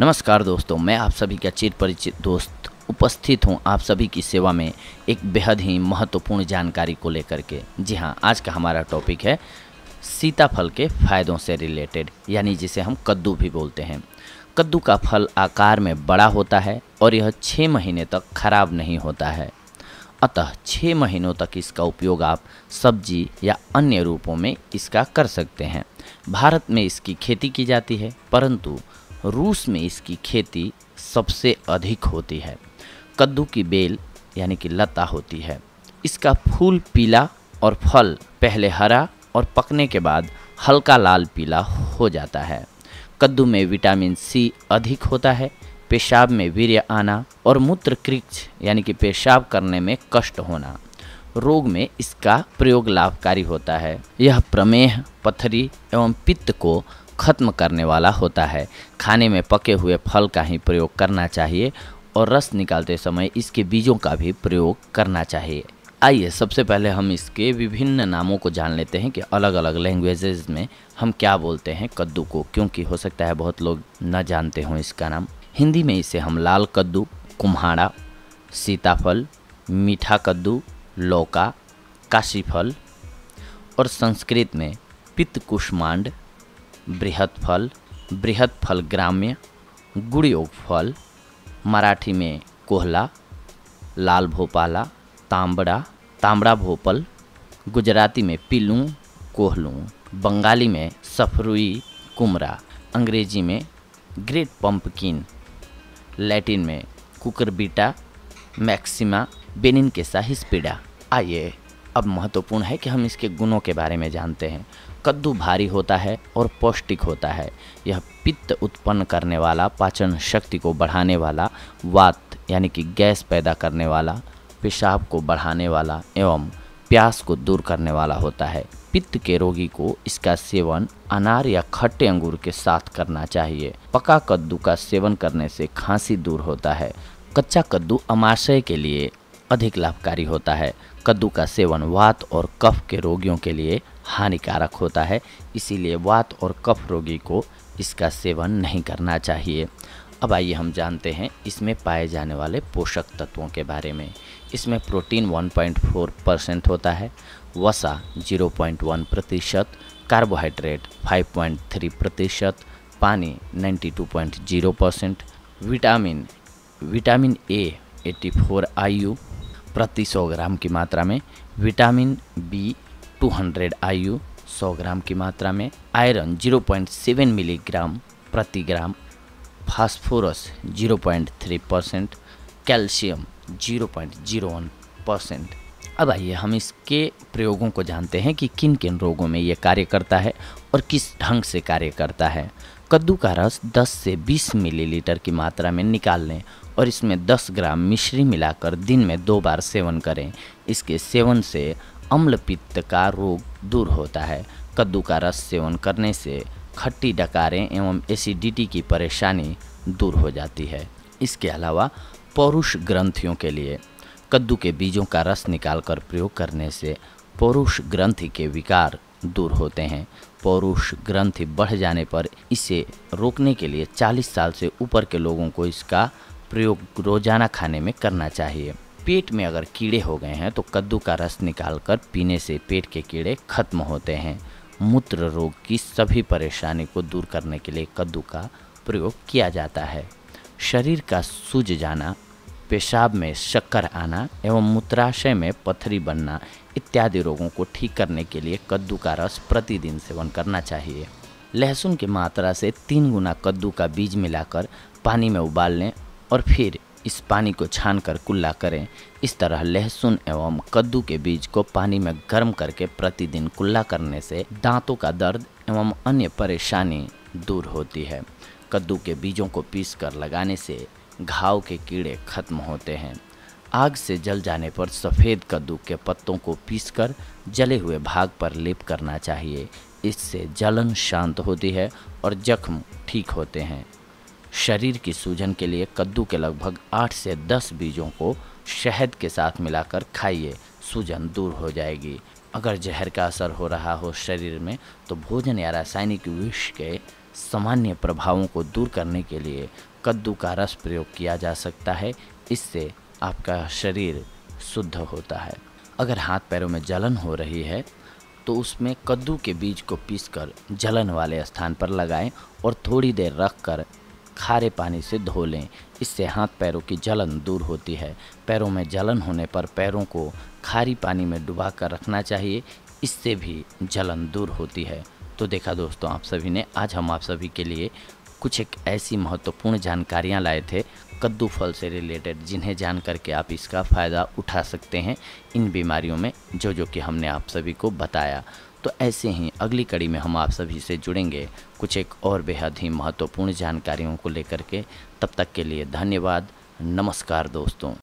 नमस्कार दोस्तों मैं आप सभी का चिर परिचित दोस्त उपस्थित हूं आप सभी की सेवा में एक बेहद ही महत्वपूर्ण जानकारी को लेकर के जी हां आज का हमारा टॉपिक है सीताफल के फायदों से रिलेटेड यानी जिसे हम कद्दू भी बोलते हैं कद्दू का फल आकार में बड़ा होता है और यह छः महीने तक खराब नहीं होता है अतः छः महीनों तक इसका उपयोग आप सब्जी या अन्य रूपों में इसका कर सकते हैं भारत में इसकी खेती की जाती है परंतु रूस में इसकी खेती सबसे अधिक होती है कद्दू की बेल यानी कि लता होती है इसका फूल पीला और फल पहले हरा और पकने के बाद हल्का लाल पीला हो जाता है कद्दू में विटामिन सी अधिक होता है पेशाब में वीर्य आना और मूत्र कृक्ष यानी कि पेशाब करने में कष्ट होना रोग में इसका प्रयोग लाभकारी होता है यह प्रमेह पथरी एवं पित्त को खत्म करने वाला होता है खाने में पके हुए फल का ही प्रयोग करना चाहिए और रस निकालते समय इसके बीजों का भी प्रयोग करना चाहिए आइए सबसे पहले हम इसके विभिन्न नामों को जान लेते हैं कि अलग अलग लैंग्वेजेज में हम क्या बोलते हैं कद्दू को क्योंकि हो सकता है बहुत लोग न जानते हों इसका नाम हिंदी में इसे हम लाल कद्दू कुम्हाड़ा सीताफल मीठा कद्दू लौका काशीफल और संस्कृत में पित्त कुष्मांड बृहत फल बृहत फल ग्राम्य गुड़योग फल मराठी में कोहला लाल भोपाला तांबड़ा तांबड़ा भोपल गुजराती में पिलू कोहलू बंगाली में सफरुई कुमरा अंग्रेजी में ग्रेट पम्पकिन लैटिन में कुकरबीटा मैक्सिमा बेनिन के साहिस्पिडा आइए अब महत्वपूर्ण है कि हम इसके गुणों के बारे में जानते हैं कद्दू भारी होता है और पौष्टिक होता है यह पित्त उत्पन्न करने वाला पाचन शक्ति को बढ़ाने वाला वात यानी कि गैस पैदा करने वाला पेशाब को बढ़ाने वाला एवं प्यास को दूर करने वाला होता है पित्त के रोगी को इसका सेवन अनार या खट्टे अंगूर के साथ करना चाहिए पका कद्दू का सेवन करने से खांसी दूर होता है कच्चा कद्दू अमाशय के लिए अधिक लाभकारी होता है कद्दू का सेवन वात और कफ के रोगियों के लिए हानिकारक होता है इसीलिए वात और कफ रोगी को इसका सेवन नहीं करना चाहिए अब आइए हम जानते हैं इसमें पाए जाने वाले पोषक तत्वों के बारे में इसमें प्रोटीन 1.4 परसेंट होता है वसा 0.1 प्रतिशत कार्बोहाइड्रेट 5.3 प्रतिशत पानी 92.0 परसेंट विटामिन विटामिन ए 84 आयु प्रति 100 ग्राम की मात्रा में विटामिन बी 200 आयु सौ ग्राम की मात्रा में आयरन 0.7 मिलीग्राम प्रति gram phosphorus 0.3 percent calcium 0.01 percent अब आइए हम इसके प्रयोगों को जानते हैं कि किन किन रोगों में ये कार्य करता है और किस ढंग से कार्य करता है कद्दू का रस 10 से 20 मिलीलीटर की मात्रा में निकाल लें और इसमें 10 ग्राम मिश्री मिलाकर दिन में दो बार सेवन करें इसके सेवन से अम्ल पित्त का रोग दूर होता है कद्दू का रस सेवन करने से खट्टी डकारें एवं एसिडिटी की परेशानी दूर हो जाती है इसके अलावा पौरुष ग्रंथियों के लिए कद्दू के बीजों का रस निकालकर प्रयोग करने से पौरुष ग्रंथि के विकार दूर होते हैं पौरुष ग्रंथि बढ़ जाने पर इसे रोकने के लिए 40 साल से ऊपर के लोगों को इसका प्रयोग रोजाना खाने में करना चाहिए पेट में अगर कीड़े हो गए हैं तो कद्दू का रस निकालकर पीने से पेट के कीड़े खत्म होते हैं मूत्र रोग की सभी परेशानी को दूर करने के लिए कद्दू का प्रयोग किया जाता है शरीर का सूज जाना पेशाब में शक्कर आना एवं मूत्राशय में पथरी बनना इत्यादि रोगों को ठीक करने के लिए कद्दू का रस प्रतिदिन सेवन करना चाहिए लहसुन की मात्रा से तीन गुना कद्दू का बीज मिलाकर पानी में उबाल लें और फिर इस पानी को छान कर कुल्ला करें इस तरह लहसुन एवं कद्दू के बीज को पानी में गर्म करके प्रतिदिन कुल्ला करने से दांतों का दर्द एवं अन्य परेशानी दूर होती है कद्दू के बीजों को पीसकर लगाने से घाव के कीड़े खत्म होते हैं आग से जल जाने पर सफ़ेद कद्दू के पत्तों को पीसकर जले हुए भाग पर लेप करना चाहिए इससे जलन शांत होती है और जख्म ठीक होते हैं शरीर की सूजन के लिए कद्दू के लगभग आठ से दस बीजों को शहद के साथ मिलाकर खाइए सूजन दूर हो जाएगी अगर जहर का असर हो रहा हो शरीर में तो भोजन या रासायनिक विष के सामान्य प्रभावों को दूर करने के लिए कद्दू का रस प्रयोग किया जा सकता है इससे आपका शरीर शुद्ध होता है अगर हाथ पैरों में जलन हो रही है तो उसमें कद्दू के बीज को पीसकर जलन वाले स्थान पर लगाएं और थोड़ी देर रख कर खारे पानी से धो लें इससे हाथ पैरों की जलन दूर होती है पैरों में जलन होने पर पैरों को खारी पानी में डुबा कर रखना चाहिए इससे भी जलन दूर होती है तो देखा दोस्तों आप सभी ने आज हम आप सभी के लिए कुछ एक ऐसी महत्वपूर्ण जानकारियाँ लाए थे कद्दू फल से रिलेटेड जिन्हें जान करके आप इसका फ़ायदा उठा सकते हैं इन बीमारियों में जो जो कि हमने आप सभी को बताया तो ऐसे ही अगली कड़ी में हम आप सभी से जुड़ेंगे कुछ एक और बेहद ही महत्वपूर्ण जानकारियों को लेकर के तब तक के लिए धन्यवाद नमस्कार दोस्तों